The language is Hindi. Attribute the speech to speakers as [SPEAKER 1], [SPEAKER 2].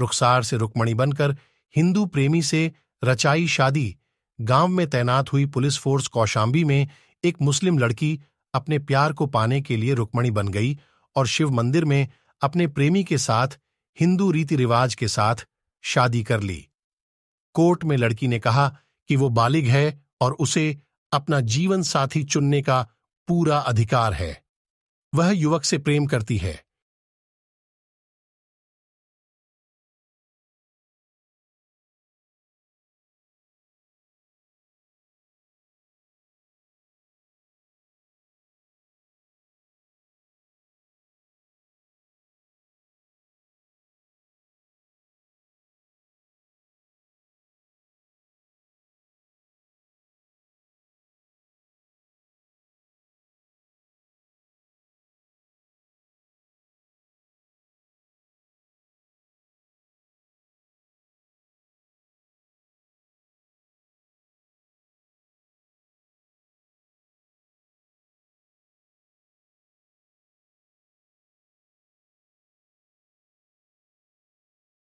[SPEAKER 1] रुखसार से रुकमणी बनकर हिंदू प्रेमी से रचाई शादी गांव में तैनात हुई पुलिस फोर्स कौशाम्बी में एक मुस्लिम लड़की अपने प्यार को पाने के लिए रुक्मणी बन गई और शिव मंदिर में अपने प्रेमी के साथ हिंदू रीति रिवाज के साथ शादी कर ली कोर्ट में लड़की ने कहा कि वो बालिग है और उसे अपना जीवन साथी चुनने का पूरा अधिकार है
[SPEAKER 2] वह युवक से प्रेम करती है